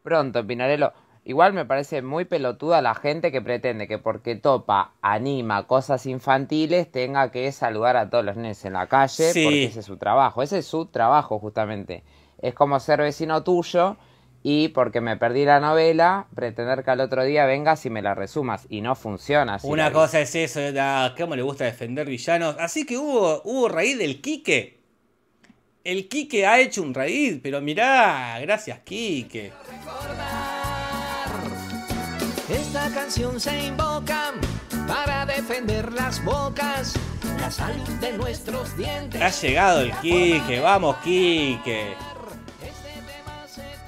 Speaker 4: Pronto, Pinarello. Igual me parece muy pelotuda la gente que pretende que porque topa, anima cosas infantiles, tenga que saludar a todos los nenes en la calle, porque ese es su trabajo. Ese es su trabajo, justamente. Es como ser vecino tuyo y porque me perdí la novela, pretender que al otro día vengas y me la resumas. Y no funciona Una cosa es eso,
Speaker 2: ¿cómo le gusta defender villanos? Así que hubo, hubo raíz del Quique. El Quique ha hecho un raíz, pero mirá, gracias Quique
Speaker 1: canción se invoca para defender las bocas, la salud de nuestros dientes.
Speaker 2: Ha llegado el Quique, vamos Quique. Este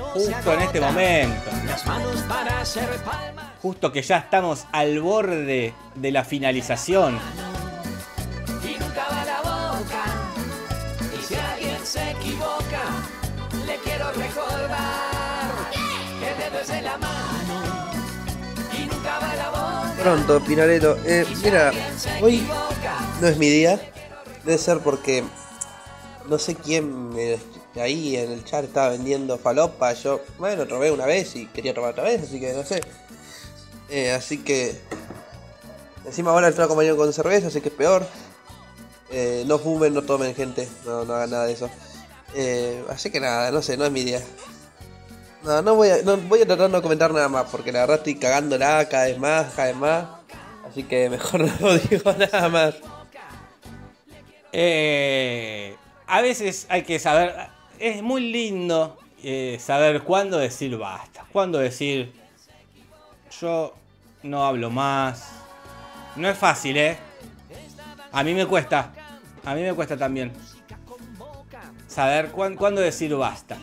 Speaker 2: Justo en este momento. Las manos
Speaker 1: para hacer palmas.
Speaker 2: Justo que ya estamos al borde de la finalización.
Speaker 4: Y nunca la boca. Y si alguien se equivoca, le quiero recordar.
Speaker 1: Pronto, Pinareto. Eh, mira, hoy no es mi día. Debe ser porque no sé quién eh, ahí en el chat estaba vendiendo falopa. Yo, bueno, robé una vez y quería tomar otra vez, así que no sé. Eh, así que. Encima ahora entró acompañado con cerveza, así que es peor. no fumen, no tomen, gente. No, hagan nada de eso. así que nada, no sé, no es mi día. No, no voy a, voy a tratar de no comentar nada más, porque la verdad estoy cagándola cada vez más, cada vez más. Así
Speaker 2: que mejor *laughs* no digo
Speaker 4: nada más. Eh,
Speaker 2: a veces hay que saber, es muy lindo eh, saber cuándo decir basta, cuándo decir yo no hablo más. No es fácil, ¿eh? A mí me cuesta, a mí me cuesta también saber cuándo decir basta.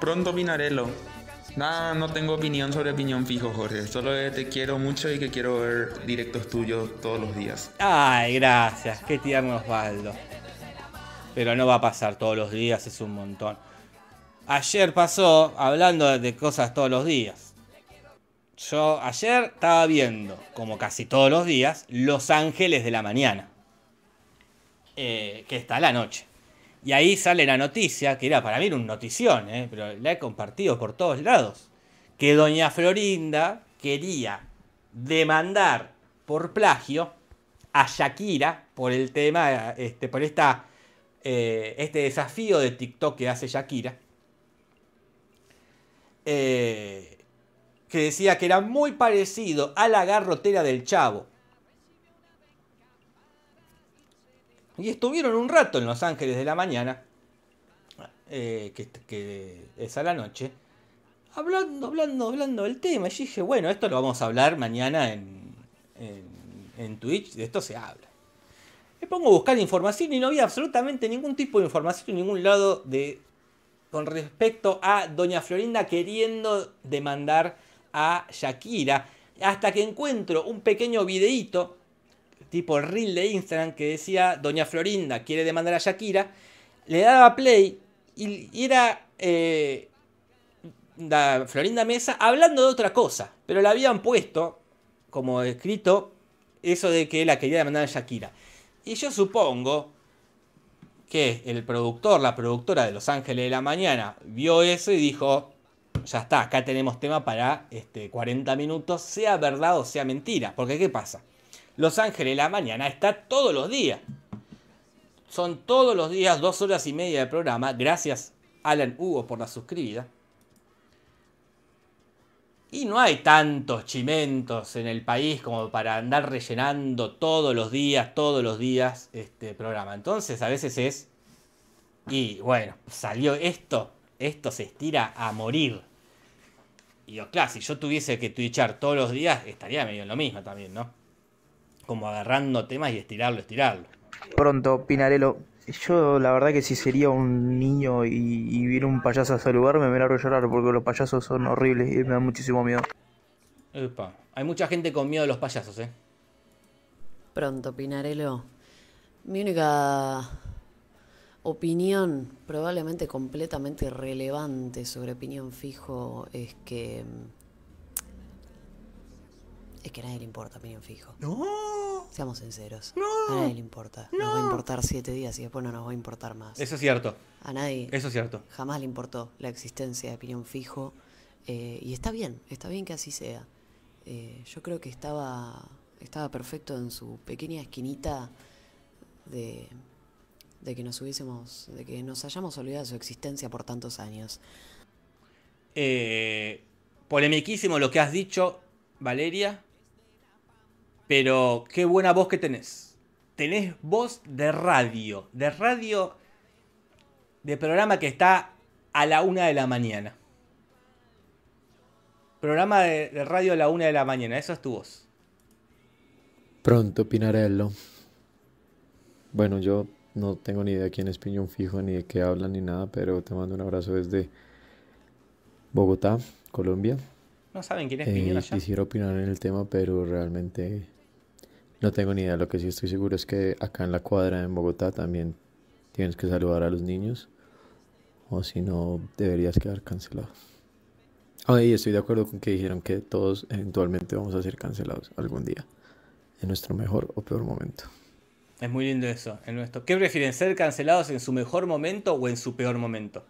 Speaker 2: Pronto Pinarelo. Nada, no tengo opinión sobre opinión fijo, Jorge. Solo
Speaker 4: te quiero mucho y que quiero ver directos tuyos todos los días.
Speaker 2: Ay, gracias. Qué tierno Osvaldo. Pero no va a pasar todos los días, es un montón. Ayer pasó hablando de cosas todos los días. Yo ayer estaba viendo, como casi todos los días, Los Ángeles de la Mañana. Eh, que está la noche. Y ahí sale la noticia, que era para mí un notición, ¿eh? pero la he compartido por todos lados, que doña Florinda quería demandar por plagio a Shakira por el tema, este, por esta, eh, este desafío de TikTok que hace Shakira, eh, que decía que era muy parecido a la garrotera del chavo, Y estuvieron un rato en Los Ángeles de la mañana, eh, que, es a la noche, hablando, hablando, hablando del tema. Y dije, bueno, esto lo vamos a hablar mañana en, en, Twitch, de esto se habla. Me pongo a buscar información y no había absolutamente ningún tipo de información en ningún lado de con respecto a Doña Florinda queriendo demandar a Shakira. Hasta que encuentro un pequeño videíto tipo reel de Instagram que decía Doña Florinda quiere demandar a Shakira, le daba play y, era eh, Florinda Mesa hablando de otra cosa, pero la habían puesto como escrito eso de que la quería demandar a Shakira. Y yo supongo que el productor, la productora de Los Ángeles de la Mañana, vio eso y dijo, ya está, acá tenemos tema para este, 40 minutos, sea verdad o sea mentira. Porque ¿qué pasa? Los Ángeles la mañana está todos los días. Son todos los días dos horas y media de programa. Gracias, Alan Hugo, por la suscribida. Y no hay tantos chimentos en el país como para andar rellenando todos los días, todos los días este programa. Entonces a veces es... Y bueno, salió esto, esto se estira a morir. Y claro, si yo tuviese que twitchar todos los días, estaría medio en lo mismo también, ¿no? como agarrando temas y estirarlo, estirarlo.
Speaker 4: Pronto, Pinarello. Yo la verdad que si sería un niño y, viera un payaso a saludarme me largo a llorar porque los payasos son horribles y me da muchísimo miedo.
Speaker 2: Epa. Hay mucha gente con miedo de los payasos, ¿eh? Pronto, Pinarello.
Speaker 3: Mi única opinión, probablemente completamente relevante sobre opinión fijo, es que mm, es que a nadie le importa, opinión Fijo. ¡No! Seamos sinceros. A nadie le importa. ¡No! Nos va a importar siete días y después no nos va a importar más. Eso es cierto. A nadie. Eso es cierto. Jamás le importó la existencia de Opinión Fijo. Eh, y está bien, está bien que así sea. Eh, yo creo que estaba, estaba perfecto en su pequeña esquinita
Speaker 2: de, de que nos hubiésemos, de que nos hayamos olvidado de su existencia por tantos años. Eh, polemiquísimo lo que has dicho, Valeria. Pero qué buena voz que tenés. Tenés voz de radio, de radio de programa que está a la una de la mañana. Programa de, radio a la una de la mañana, esa es tu voz.
Speaker 4: Pronto, Pinarello. Bueno, yo no tengo ni idea quién es Piñón Fijo, ni de qué hablan, ni nada, pero te mando un abrazo desde Bogotá, Colombia. No saben quién es eh, Piñón Quisiera opinar en el tema, pero realmente no tengo ni idea, lo que sí estoy seguro es que acá en la cuadra en Bogotá también tienes que saludar a los niños o si no deberías quedar cancelado. Ah, y estoy de acuerdo con que dijeron que todos eventualmente vamos a ser cancelados algún día, en nuestro mejor o peor momento.
Speaker 2: Es muy lindo eso, en nuestro. ¿Qué prefieren, ser cancelados en su mejor momento o en su peor momento?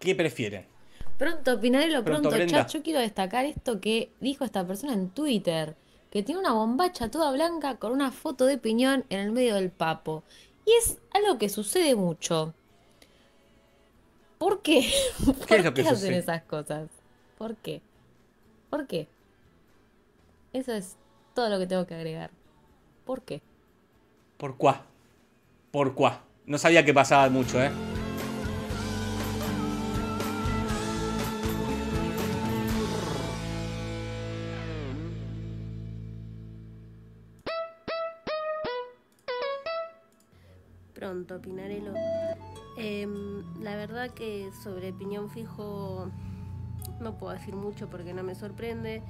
Speaker 2: ¿Qué prefieren?
Speaker 3: Pronto, opinaré lo pronto yo quiero destacar esto que dijo esta persona en Twitter que tiene una bombacha toda blanca con una foto de piñón en
Speaker 4: el medio del papo. Y es algo que sucede mucho. ¿Por qué? *laughs* ¿Por qué, hacen esas cosas? ¿Por qué? ¿Por qué?
Speaker 3: Eso es todo lo que tengo que agregar. ¿Por qué?
Speaker 2: ¿Por cuá? ¿Por cuá? No sabía que pasaba mucho, ¿eh?
Speaker 5: que sobre Piñón Fijo no puedo decir mucho porque no me sorprende,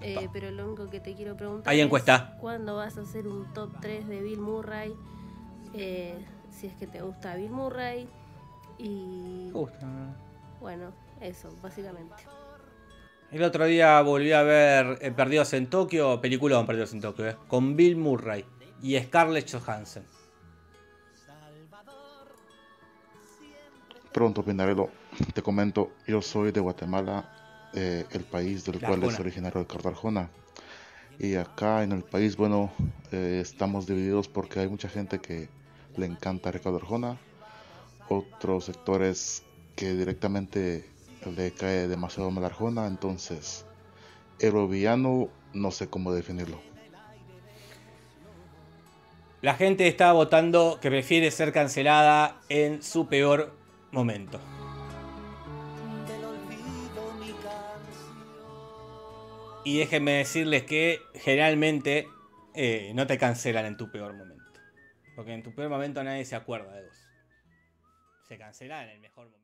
Speaker 5: eh, pero lo único que te quiero preguntar Hay encuesta. es cuándo vas a hacer un top 3 de Bill Murray, eh, si es que te gusta Bill Murray y... Bueno, eso, básicamente.
Speaker 2: El otro día volví a ver eh, Perdidos en Tokio, de Perdidos en Tokio, con Bill Murray y Scarlett Johansson. Pronto, Pinarello, te comento, yo soy de Guatemala, eh, el país del cual es originario Ricardo Arjona. Y acá en el país, bueno, eh, estamos divididos porque hay mucha gente que le encanta Ricardo Arjona, otros sectores que directamente le cae demasiado mal Arjona, entonces, eroviano, no sé cómo definirlo. La gente está votando que prefiere ser cancelada en su peor momento. Y déjenme decirles que generalmente eh, no te cancelan en tu peor momento. Porque en tu peor momento nadie se acuerda de vos. Se cancelan en el mejor momento.